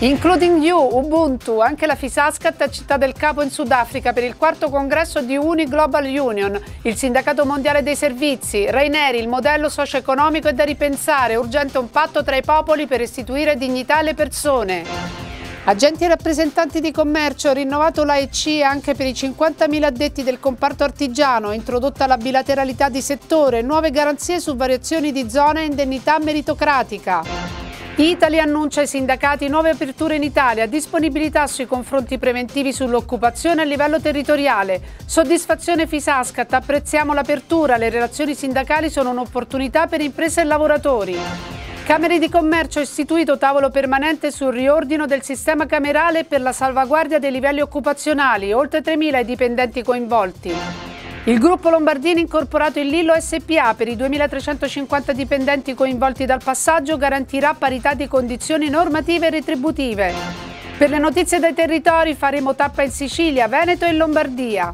Including You, Ubuntu, anche la Fisascat a Città del Capo in Sudafrica per il quarto congresso di Uni Global Union, il sindacato mondiale dei servizi, Raineri, il modello socio-economico è da ripensare, urgente un patto tra i popoli per restituire dignità alle persone. Agenti e rappresentanti di commercio, rinnovato l'AEC anche per i 50.000 addetti del comparto artigiano, introdotta la bilateralità di settore, nuove garanzie su variazioni di zona e indennità meritocratica. Italy annuncia ai sindacati nuove aperture in Italia, disponibilità sui confronti preventivi sull'occupazione a livello territoriale. Soddisfazione Fisascat, apprezziamo l'apertura, le relazioni sindacali sono un'opportunità per imprese e lavoratori. Camere di Commercio ha istituito tavolo permanente sul riordino del sistema camerale per la salvaguardia dei livelli occupazionali, oltre 3.000 i dipendenti coinvolti. Il gruppo Lombardini incorporato in Lillo SPA per i 2.350 dipendenti coinvolti dal passaggio garantirà parità di condizioni normative e retributive. Per le notizie dai territori faremo tappa in Sicilia, Veneto e Lombardia.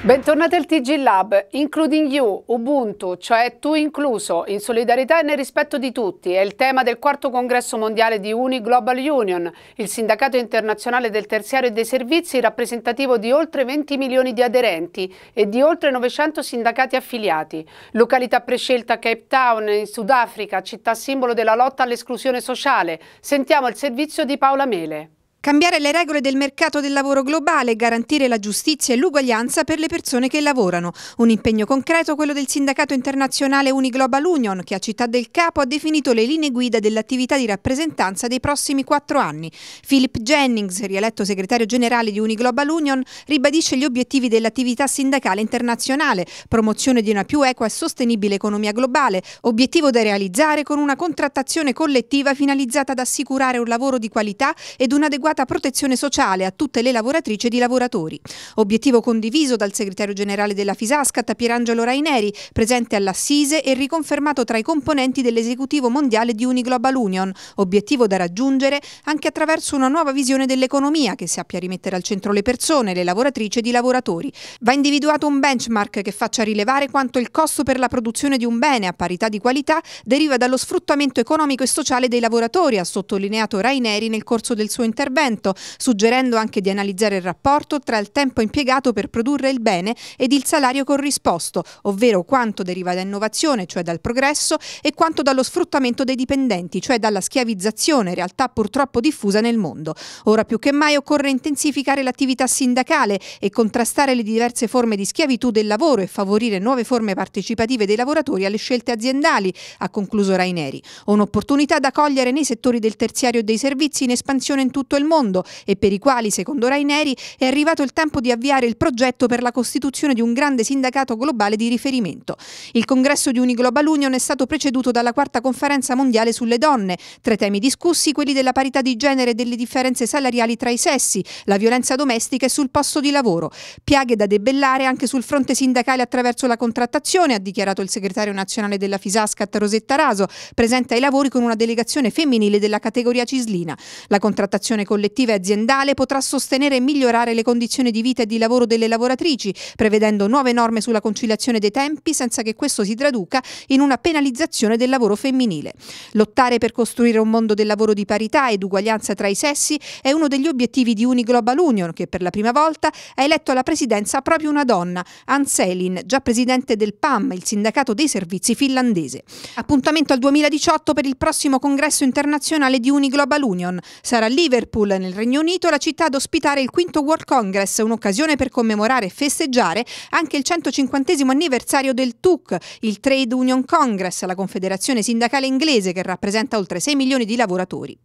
Bentornati al TG Lab, Including You, Ubuntu, cioè tu incluso, in solidarietà e nel rispetto di tutti, è il tema del quarto congresso mondiale di Uni Global Union, il sindacato internazionale del terziario e dei servizi rappresentativo di oltre 20 milioni di aderenti e di oltre 900 sindacati affiliati. Località prescelta Cape Town in Sudafrica, città simbolo della lotta all'esclusione sociale. Sentiamo il servizio di Paola Mele. Cambiare le regole del mercato del lavoro globale e garantire la giustizia e l'uguaglianza per le persone che lavorano. Un impegno concreto quello del sindacato internazionale Uniglobal Union che a Città del Capo ha definito le linee guida dell'attività di rappresentanza dei prossimi quattro anni. Philip Jennings, rieletto segretario generale di Uniglobal Union, ribadisce gli obiettivi dell'attività sindacale internazionale, promozione di una più equa e sostenibile economia globale, obiettivo da realizzare con una contrattazione collettiva finalizzata ad assicurare un lavoro di qualità ed un'adeguata adeguata protezione sociale a tutte le lavoratrici e i lavoratori. Obiettivo condiviso dal segretario generale della Fisascat Pierangelo Raineri, presente all'Assise e riconfermato tra i componenti dell'esecutivo mondiale di Uniglobal Union, obiettivo da raggiungere anche attraverso una nuova visione dell'economia che sappia rimettere al centro le persone, le lavoratrici e i lavoratori. Va individuato un benchmark che faccia rilevare quanto il costo per la produzione di un bene a parità di qualità deriva dallo sfruttamento economico e sociale dei lavoratori, ha sottolineato Raineri nel corso del suo intervento intervento, suggerendo anche di analizzare il rapporto tra il tempo impiegato per produrre il bene ed il salario corrisposto, ovvero quanto deriva da innovazione, cioè dal progresso, e quanto dallo sfruttamento dei dipendenti, cioè dalla schiavizzazione, realtà purtroppo diffusa nel mondo. Ora più che mai occorre intensificare l'attività sindacale e contrastare le diverse forme di schiavitù del lavoro e favorire nuove forme partecipative dei lavoratori alle scelte aziendali, ha concluso Raineri. Un'opportunità da cogliere nei settori del terziario e dei servizi in espansione in tutto il mondo mondo e per i quali, secondo Raineri, è arrivato il tempo di avviare il progetto per la costituzione di un grande sindacato globale di riferimento. Il congresso di Uniglobal Union è stato preceduto dalla quarta conferenza mondiale sulle donne. Tra i temi discussi, quelli della parità di genere e delle differenze salariali tra i sessi, la violenza domestica e sul posto di lavoro. Piaghe da debellare anche sul fronte sindacale attraverso la contrattazione, ha dichiarato il segretario nazionale della Fisascat Rosetta Raso, presente ai lavori con una delegazione femminile della categoria Cislina. La contrattazione con collettiva e aziendale potrà sostenere e migliorare le condizioni di vita e di lavoro delle lavoratrici, prevedendo nuove norme sulla conciliazione dei tempi senza che questo si traduca in una penalizzazione del lavoro femminile. Lottare per costruire un mondo del lavoro di parità ed uguaglianza tra i sessi è uno degli obiettivi di Uniglobal Union, che per la prima volta ha eletto alla presidenza proprio una donna, Anselin, già presidente del PAM, il sindacato dei servizi finlandese. Appuntamento al 2018 per il prossimo congresso internazionale di Uniglobal Union. Sarà a Liverpool Liverpool, nel Regno Unito, la città ad ospitare il quinto World Congress, un'occasione per commemorare e festeggiare anche il 150 anniversario del TUC, il Trade Union Congress, la confederazione sindacale inglese che rappresenta oltre 6 milioni di lavoratori.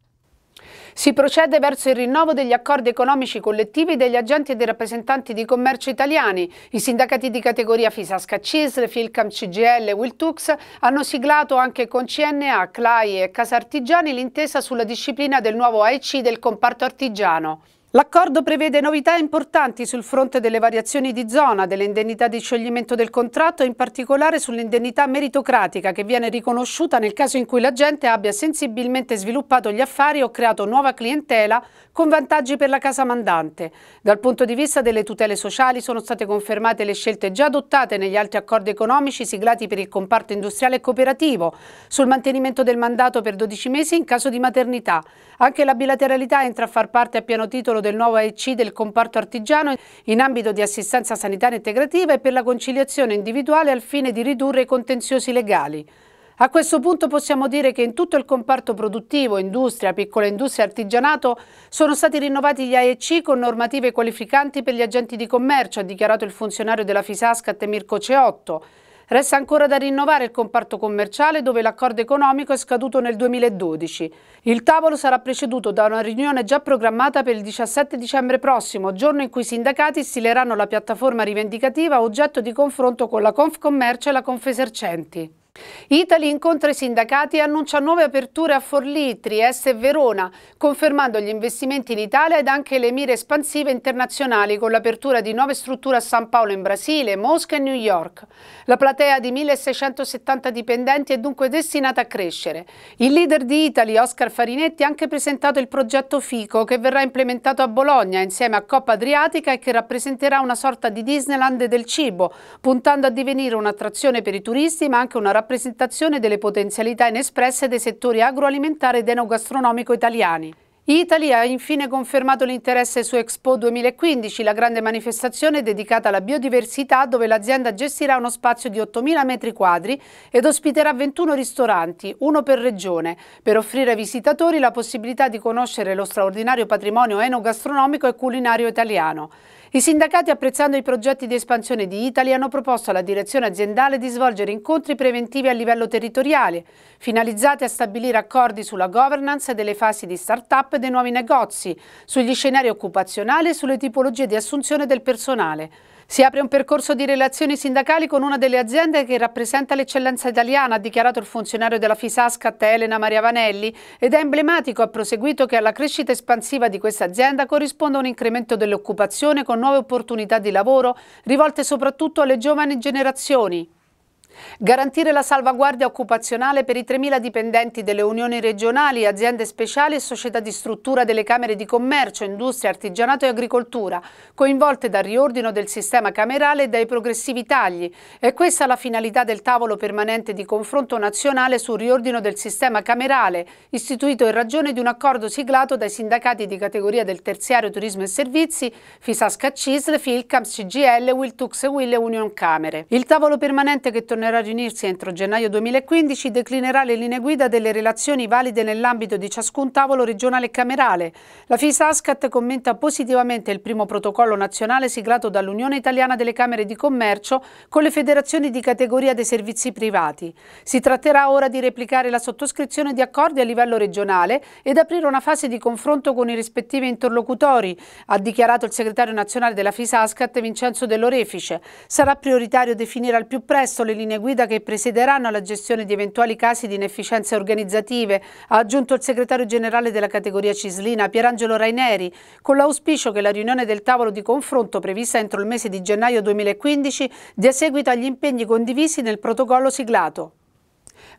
Si procede verso il rinnovo degli accordi economici collettivi degli agenti e dei rappresentanti di commercio italiani. I sindacati di categoria Fisasca CISL, Filcam CGL e Wiltux hanno siglato anche con CNA, CLAI e Casa Artigiani l'intesa sulla disciplina del nuovo AEC del comparto artigiano. L'accordo prevede novità importanti sul fronte delle variazioni di zona, delle indennità di scioglimento del contratto e in particolare sull'indennità meritocratica che viene riconosciuta nel caso in cui l'agente abbia sensibilmente sviluppato gli affari o creato nuova clientela con vantaggi per la casa mandante. Dal punto di vista delle tutele sociali sono state confermate le scelte già adottate negli altri accordi economici siglati per il comparto industriale e cooperativo, sul mantenimento del mandato per 12 mesi in caso di maternità. Anche la bilateralità entra a far parte a pieno titolo del nuovo AEC del comparto artigiano in ambito di assistenza sanitaria integrativa e per la conciliazione individuale al fine di ridurre i contenziosi legali. A questo punto possiamo dire che in tutto il comparto produttivo, industria, piccola industria e artigianato sono stati rinnovati gli AEC con normative qualificanti per gli agenti di commercio, ha dichiarato il funzionario della Fisascat Mirko Ceotto. Resta ancora da rinnovare il comparto commerciale dove l'accordo economico è scaduto nel 2012. Il tavolo sarà preceduto da una riunione già programmata per il 17 dicembre prossimo, giorno in cui i sindacati stileranno la piattaforma rivendicativa oggetto di confronto con la Confcommercio e la Confesercenti. Italy incontra i sindacati e annuncia nuove aperture a Forlì, Trieste e Verona, confermando gli investimenti in Italia ed anche le mire espansive internazionali con l'apertura di nuove strutture a San Paolo in Brasile, Mosca e New York. La platea di 1670 dipendenti è dunque destinata a crescere. Il leader di Italy, Oscar Farinetti, ha anche presentato il progetto FICO che verrà implementato a Bologna insieme a Coppa Adriatica e che rappresenterà una sorta di Disneyland del cibo, puntando a divenire un'attrazione per i turisti ma anche una rappresentazione rappresentazione delle potenzialità inespresse dei settori agroalimentare ed enogastronomico italiani. Italia ha infine confermato l'interesse su Expo 2015, la grande manifestazione dedicata alla biodiversità dove l'azienda gestirà uno spazio di 8.000 metri quadri ed ospiterà 21 ristoranti, uno per regione, per offrire ai visitatori la possibilità di conoscere lo straordinario patrimonio enogastronomico e culinario italiano. I sindacati, apprezzando i progetti di espansione di Italy, hanno proposto alla direzione aziendale di svolgere incontri preventivi a livello territoriale, finalizzati a stabilire accordi sulla governance delle fasi di start-up e dei nuovi negozi, sugli scenari occupazionali e sulle tipologie di assunzione del personale. Si apre un percorso di relazioni sindacali con una delle aziende che rappresenta l'eccellenza italiana, ha dichiarato il funzionario della Fisascat Elena Maria Vanelli, ed è emblematico, ha proseguito, che alla crescita espansiva di questa azienda corrisponda un incremento dell'occupazione con nuove opportunità di lavoro rivolte soprattutto alle giovani generazioni. Garantire la salvaguardia occupazionale per i 3.000 dipendenti delle unioni regionali, aziende speciali e società di struttura delle Camere di Commercio, Industria, Artigianato e Agricoltura, coinvolte dal riordino del sistema camerale e dai progressivi tagli. E questa è la finalità del tavolo permanente di confronto nazionale sul riordino del sistema camerale, istituito in ragione di un accordo siglato dai sindacati di categoria del terziario turismo e servizi, Fisasca Cisl, Filcams, CGL, Wiltux e Wille Union Camere. Il tavolo permanente che tornerà tornerà a riunirsi entro gennaio 2015, declinerà le linee guida delle relazioni valide nell'ambito di ciascun tavolo regionale e camerale. La FISASCAT commenta positivamente il primo protocollo nazionale siglato dall'Unione Italiana delle Camere di Commercio con le federazioni di categoria dei servizi privati. Si tratterà ora di replicare la sottoscrizione di accordi a livello regionale ed aprire una fase di confronto con i rispettivi interlocutori, ha dichiarato il segretario nazionale della FISASCAT Vincenzo Dell'Orefice. Sarà prioritario definire al più presto le linee linee guida che presideranno la gestione di eventuali casi di inefficienze organizzative, ha aggiunto il segretario generale della categoria Cislina Pierangelo Raineri, con l'auspicio che la riunione del tavolo di confronto prevista entro il mese di gennaio 2015 dia seguito agli impegni condivisi nel protocollo siglato.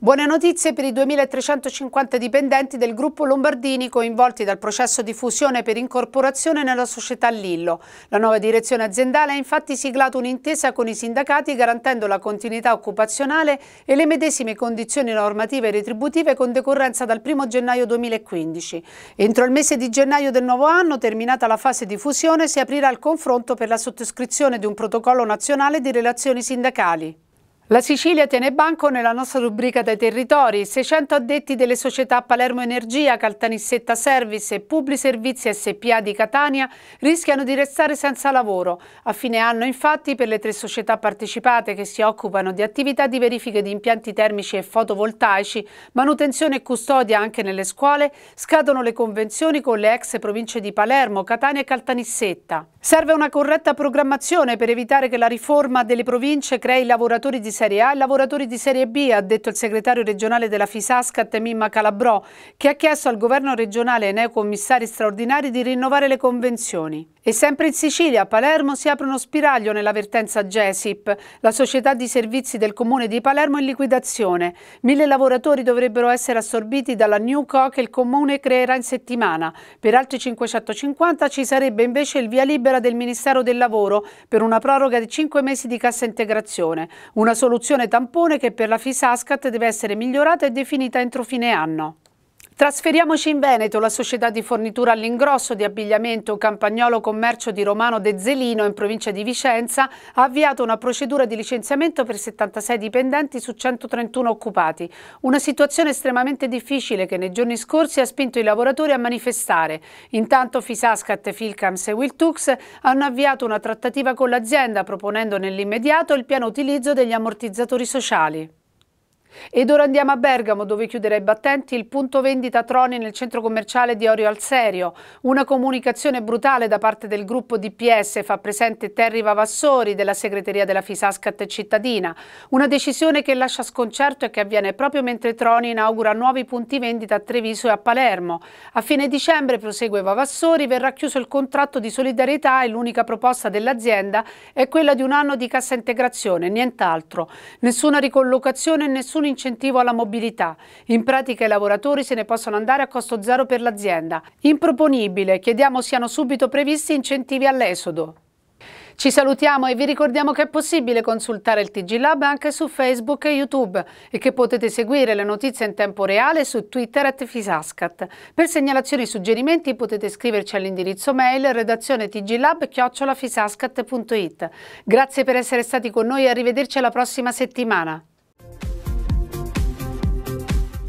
Buone notizie per i 2.350 dipendenti del gruppo Lombardini coinvolti dal processo di fusione per incorporazione nella società Lillo. La nuova direzione aziendale ha infatti siglato un'intesa con i sindacati garantendo la continuità occupazionale e le medesime condizioni normative e retributive con decorrenza dal 1 gennaio 2015. Entro il mese di gennaio del nuovo anno, terminata la fase di fusione, si aprirà il confronto per la sottoscrizione di un protocollo nazionale di relazioni sindacali. La Sicilia tiene banco nella nostra rubrica dai territori, 600 addetti delle società Palermo Energia, Caltanissetta Service e Publi Servizi SPA di Catania rischiano di restare senza lavoro. A fine anno infatti per le tre società partecipate che si occupano di attività di verifica di impianti termici e fotovoltaici, manutenzione e custodia anche nelle scuole, scadono le convenzioni con le ex province di Palermo, Catania e Caltanissetta. Serve una corretta programmazione per evitare che la riforma delle province crei lavoratori di Serie A e lavoratori di Serie B, ha detto il segretario regionale della Fisasca, Temimma Calabrò, che ha chiesto al governo regionale e ai neocommissari straordinari di rinnovare le convenzioni. E sempre in Sicilia, a Palermo, si apre uno spiraglio nella vertenza GESIP, la società di servizi del comune di Palermo in liquidazione. Mille lavoratori dovrebbero essere assorbiti dalla New Co che il comune creerà in settimana. Per altri 550 ci sarebbe invece il via libera del Ministero del Lavoro per una proroga di 5 mesi di cassa integrazione. Una soluzione tampone che per la FISASCAT deve essere migliorata e definita entro fine anno. Trasferiamoci in Veneto, la società di fornitura all'ingrosso di abbigliamento Campagnolo Commercio di Romano De Zelino in provincia di Vicenza ha avviato una procedura di licenziamento per 76 dipendenti su 131 occupati. Una situazione estremamente difficile che nei giorni scorsi ha spinto i lavoratori a manifestare. Intanto Fisascat, Filcams e Wiltux hanno avviato una trattativa con l'azienda proponendo nell'immediato il pieno utilizzo degli ammortizzatori sociali. Ed ora andiamo a Bergamo dove chiuderà i battenti il punto vendita Troni nel centro commerciale di Orio al Serio. Una comunicazione brutale da parte del gruppo DPS fa presente Terry Vavassori della segreteria della Fisascat cittadina. Una decisione che lascia sconcerto e che avviene proprio mentre Troni inaugura nuovi punti vendita a Treviso e a Palermo. A fine dicembre, prosegue Vavassori, verrà chiuso il contratto di solidarietà e l'unica proposta dell'azienda è quella di un anno di cassa integrazione, nient'altro. Nessuna ricollocazione e nessuna nessun incentivo alla mobilità. In pratica i lavoratori se ne possono andare a costo zero per l'azienda. Improponibile, chiediamo siano subito previsti incentivi all'esodo. Ci salutiamo e vi ricordiamo che è possibile consultare il TG Lab anche su Facebook e YouTube e che potete seguire le notizie in tempo reale su Twitter at Fisascat. Per segnalazioni e suggerimenti potete scriverci all'indirizzo mail redazione tglab-fisascat.it. Grazie per essere stati con noi e arrivederci alla prossima settimana.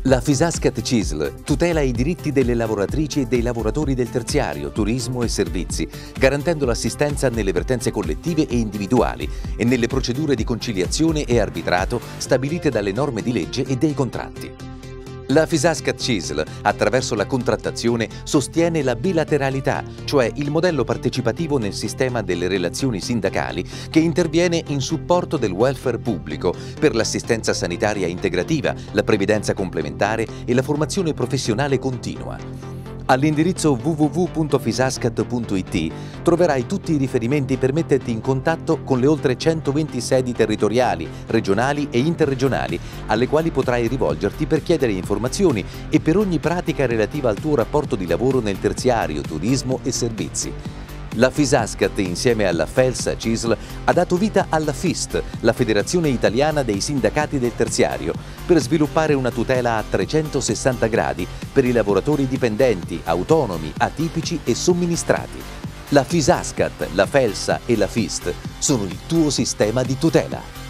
La Fisascat CISL tutela i diritti delle lavoratrici e dei lavoratori del terziario, turismo e servizi, garantendo l'assistenza nelle vertenze collettive e individuali e nelle procedure di conciliazione e arbitrato stabilite dalle norme di legge e dei contratti. La Fisasca CISL, attraverso la contrattazione, sostiene la bilateralità, cioè il modello partecipativo nel sistema delle relazioni sindacali che interviene in supporto del welfare pubblico per l'assistenza sanitaria integrativa, la previdenza complementare e la formazione professionale continua. All'indirizzo www.fisascat.it troverai tutti i riferimenti per metterti in contatto con le oltre 120 sedi territoriali, regionali e interregionali, alle quali potrai rivolgerti per chiedere informazioni e per ogni pratica relativa al tuo rapporto di lavoro nel terziario, turismo e servizi. La Fisascat, insieme alla Felsa CISL, ha dato vita alla FIST, la Federazione Italiana dei Sindacati del Terziario, per sviluppare una tutela a 360 gradi per i lavoratori dipendenti, autonomi, atipici e somministrati. La Fisascat, la Felsa e la FIST sono il tuo sistema di tutela.